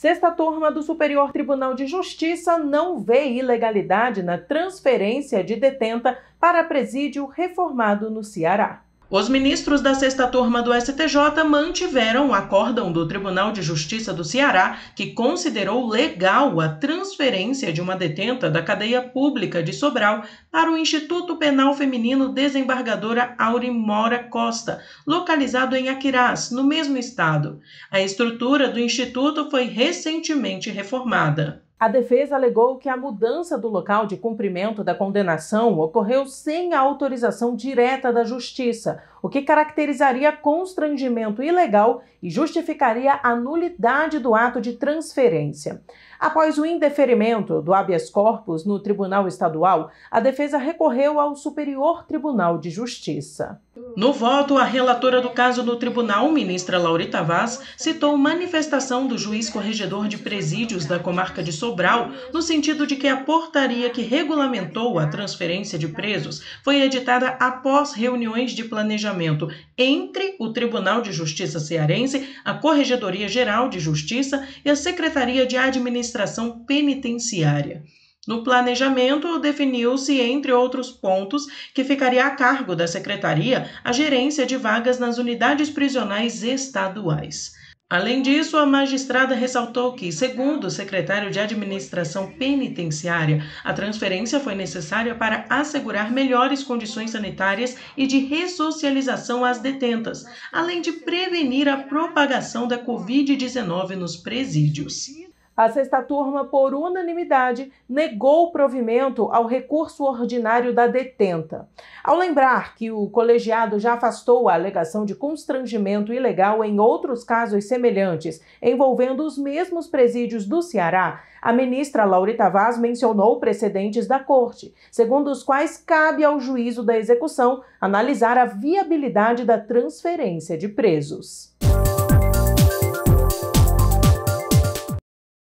Sexta turma do Superior Tribunal de Justiça não vê ilegalidade na transferência de detenta para presídio reformado no Ceará. Os ministros da sexta turma do STJ mantiveram o acórdão do Tribunal de Justiça do Ceará, que considerou legal a transferência de uma detenta da cadeia pública de Sobral para o Instituto Penal Feminino Desembargadora Aurimora Costa, localizado em Aquirás, no mesmo estado. A estrutura do instituto foi recentemente reformada. A defesa alegou que a mudança do local de cumprimento da condenação ocorreu sem a autorização direta da Justiça, o que caracterizaria constrangimento ilegal e justificaria a nulidade do ato de transferência. Após o indeferimento do habeas corpus no Tribunal Estadual, a defesa recorreu ao Superior Tribunal de Justiça. No voto, a relatora do caso no tribunal, ministra Laurita Vaz, citou manifestação do juiz corregedor de presídios da comarca de Sobral, no sentido de que a portaria que regulamentou a transferência de presos foi editada após reuniões de planejamento entre o Tribunal de Justiça Cearense, a Corregedoria Geral de Justiça e a Secretaria de Administração Penitenciária. No planejamento, definiu-se, entre outros pontos, que ficaria a cargo da secretaria a gerência de vagas nas unidades prisionais estaduais. Além disso, a magistrada ressaltou que, segundo o secretário de Administração Penitenciária, a transferência foi necessária para assegurar melhores condições sanitárias e de ressocialização às detentas, além de prevenir a propagação da Covid-19 nos presídios. A sexta turma, por unanimidade, negou o provimento ao recurso ordinário da detenta. Ao lembrar que o colegiado já afastou a alegação de constrangimento ilegal em outros casos semelhantes, envolvendo os mesmos presídios do Ceará, a ministra Laurita Vaz mencionou precedentes da Corte, segundo os quais cabe ao juízo da execução analisar a viabilidade da transferência de presos.